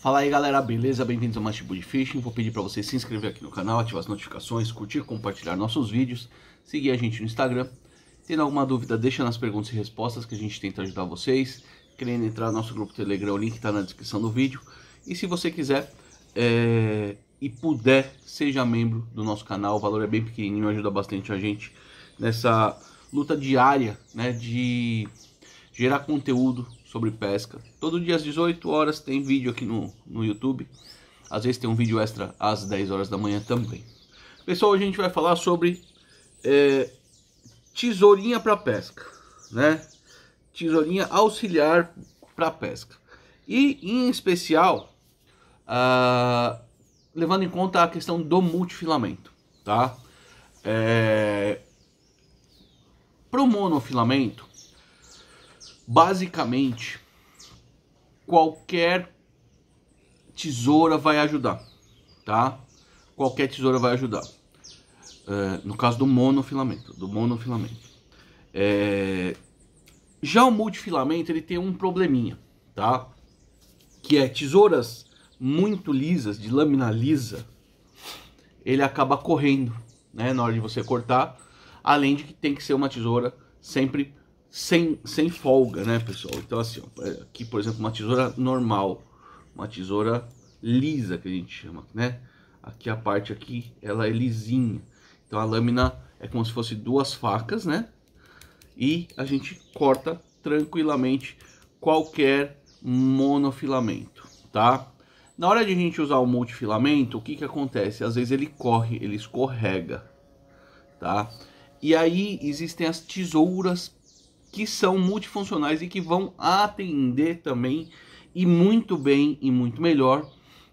Fala aí galera, beleza? Bem-vindos ao mais tipo de Fishing. Vou pedir para você se inscrever aqui no canal, ativar as notificações, curtir, compartilhar nossos vídeos, seguir a gente no Instagram. Tendo alguma dúvida, deixa nas perguntas e respostas que a gente tenta ajudar vocês. Querendo entrar no nosso grupo Telegram, o link está na descrição do vídeo. E se você quiser é... e puder, seja membro do nosso canal. O valor é bem pequenininho, ajuda bastante a gente nessa luta diária né, de gerar conteúdo sobre pesca. Todo dia às 18 horas tem vídeo aqui no, no YouTube. Às vezes tem um vídeo extra às 10 horas da manhã também. Pessoal, hoje a gente vai falar sobre é, tesourinha para pesca, né? Tesourinha auxiliar para pesca. E em especial, levando em conta a questão do multifilamento, tá? É, para o monofilamento, Basicamente, qualquer tesoura vai ajudar, tá? Qualquer tesoura vai ajudar. É, no caso do monofilamento, do monofilamento. É, já o multifilamento ele tem um probleminha, tá? Que é tesouras muito lisas, de lâmina lisa, ele acaba correndo, né? Na hora de você cortar, além de que tem que ser uma tesoura sempre sem, sem folga, né, pessoal? Então, assim, ó, é, aqui, por exemplo, uma tesoura normal, uma tesoura lisa, que a gente chama, né? Aqui a parte aqui, ela é lisinha. Então, a lâmina é como se fosse duas facas, né? E a gente corta tranquilamente qualquer monofilamento, tá? Na hora de a gente usar o multifilamento, o que que acontece? Às vezes ele corre, ele escorrega, tá? E aí existem as tesouras que são multifuncionais e que vão atender também e muito bem e muito melhor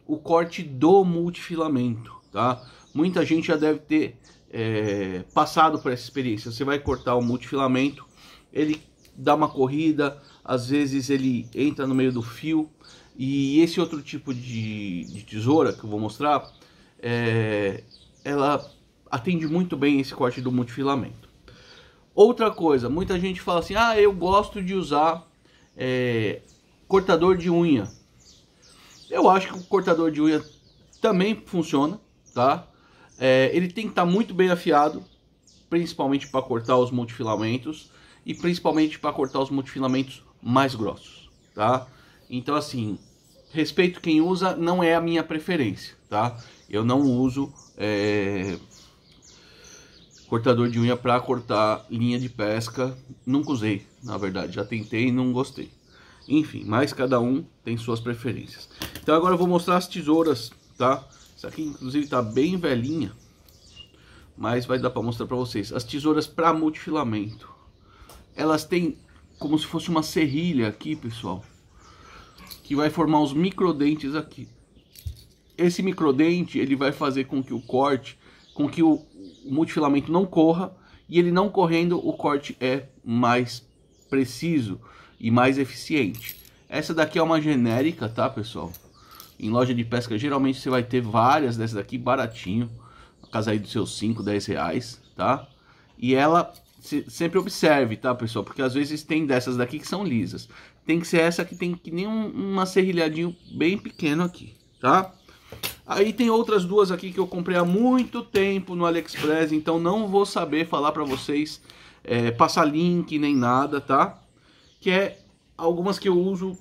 o corte do multifilamento, tá? Muita gente já deve ter é, passado por essa experiência. Você vai cortar o multifilamento, ele dá uma corrida, às vezes ele entra no meio do fio e esse outro tipo de, de tesoura que eu vou mostrar, é, ela atende muito bem esse corte do multifilamento. Outra coisa, muita gente fala assim: ah, eu gosto de usar é, cortador de unha. Eu acho que o cortador de unha também funciona, tá? É, ele tem que estar tá muito bem afiado, principalmente para cortar os multifilamentos e principalmente para cortar os multifilamentos mais grossos, tá? Então, assim, respeito quem usa, não é a minha preferência, tá? Eu não uso é, cortador de unha para cortar linha de pesca. Nunca usei, na verdade, já tentei e não gostei. Enfim, mas cada um tem suas preferências. Então agora eu vou mostrar as tesouras, tá? Essa aqui inclusive tá bem velhinha, mas vai dar para mostrar para vocês. As tesouras para multifilamento. Elas têm como se fosse uma serrilha aqui, pessoal, que vai formar os microdentes aqui. Esse microdente, ele vai fazer com que o corte, com que o, o multifilamento não corra e ele não correndo, o corte é mais preciso e mais eficiente. Essa daqui é uma genérica, tá, pessoal? Em loja de pesca, geralmente você vai ter várias dessas daqui baratinho, na casa aí dos seus 5, 10 reais, tá? E ela se, sempre observe, tá, pessoal? Porque às vezes tem dessas daqui que são lisas. Tem que ser essa que tem que nem um, um acerrilhadinho bem pequeno aqui, tá? Aí tem outras duas aqui que eu comprei há muito tempo no AliExpress, então não vou saber falar para vocês, é, passar link nem nada, tá? Que é algumas que eu uso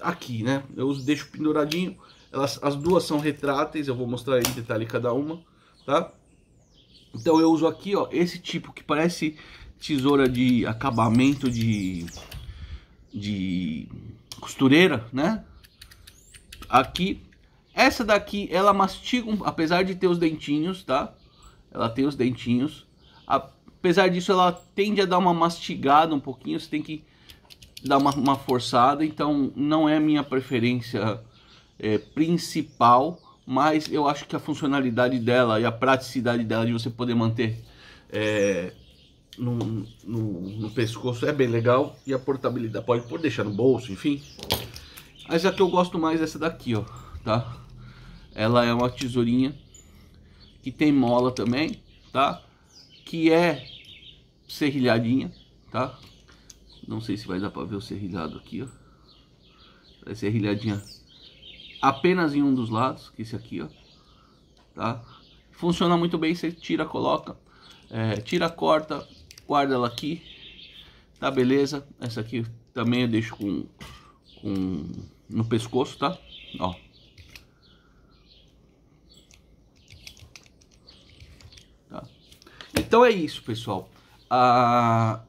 aqui, né? Eu uso, deixo penduradinho. Elas, as duas são retráteis, eu vou mostrar em detalhe cada uma, tá? Então eu uso aqui, ó, esse tipo que parece tesoura de acabamento de, de costureira, né? Aqui essa daqui, ela mastiga, apesar de ter os dentinhos, tá? Ela tem os dentinhos. Apesar disso, ela tende a dar uma mastigada um pouquinho. Você tem que dar uma, uma forçada. Então, não é a minha preferência é, principal. Mas eu acho que a funcionalidade dela e a praticidade dela de você poder manter é, no, no, no, pescoço é bem legal e a portabilidade pode, pode deixar no bolso, enfim. Mas é que eu gosto mais dessa é essa daqui, ó, tá? Ela é uma tesourinha que tem mola também, tá? Que é serrilhadinha, tá? Não sei se vai dar para ver o serrilhado aqui, ó. Vai é serrilhadinha apenas em um dos lados, que esse aqui, ó. Tá? Funciona muito bem, você tira, coloca, é, tira, corta, guarda ela aqui, tá beleza? Essa aqui também eu deixo com, com no pescoço, tá? Ó, Então é isso, pessoal. Ah,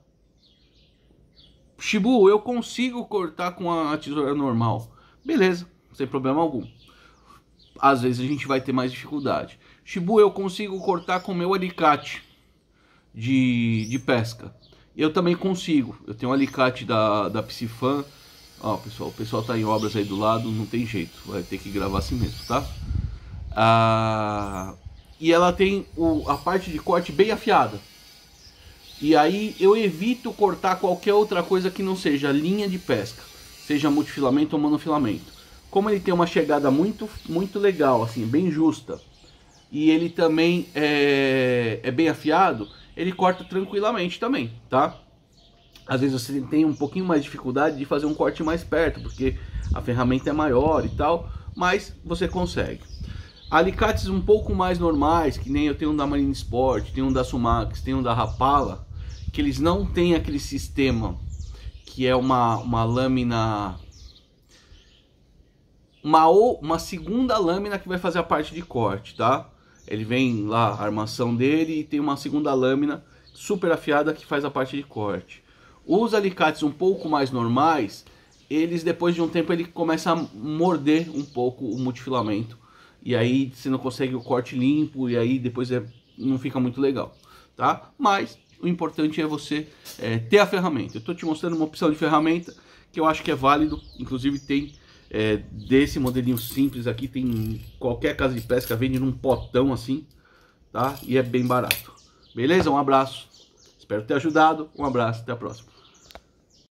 Shibu, eu consigo cortar com a tesoura normal. Beleza, sem problema algum. Às vezes a gente vai ter mais dificuldade. Shibu, eu consigo cortar com meu alicate de, de pesca. Eu também consigo. Eu tenho um alicate da, da Psifan. Ó, pessoal, o pessoal tá em obras aí do lado, não tem jeito. Vai ter que gravar assim mesmo, tá? Ah e ela tem o, a parte de corte bem afiada. E aí eu evito cortar qualquer outra coisa que não seja linha de pesca, seja multifilamento ou monofilamento. Como ele tem uma chegada muito, muito legal, assim, bem justa, e ele também é, é bem afiado, ele corta tranquilamente também, tá? Às vezes você tem um pouquinho mais de dificuldade de fazer um corte mais perto, porque a ferramenta é maior e tal, mas você consegue. Alicates um pouco mais normais, que nem eu tenho um da Marine Sport, tenho um da Sumax, tenho um da Rapala, que eles não têm aquele sistema que é uma, uma lâmina uma, uma segunda lâmina que vai fazer a parte de corte, tá? Ele vem lá, a armação dele, e tem uma segunda lâmina super afiada que faz a parte de corte. Os alicates um pouco mais normais, eles depois de um tempo ele começa a morder um pouco o multifilamento e aí você não consegue o corte limpo, e aí depois é, não fica muito legal, tá? Mas o importante é você é, ter a ferramenta. Eu estou te mostrando uma opção de ferramenta que eu acho que é válido, inclusive tem é, desse modelinho simples aqui, tem qualquer casa de pesca, vende num potão assim, tá? E é bem barato. Beleza? Um abraço. Espero ter ajudado. Um abraço, até a próxima.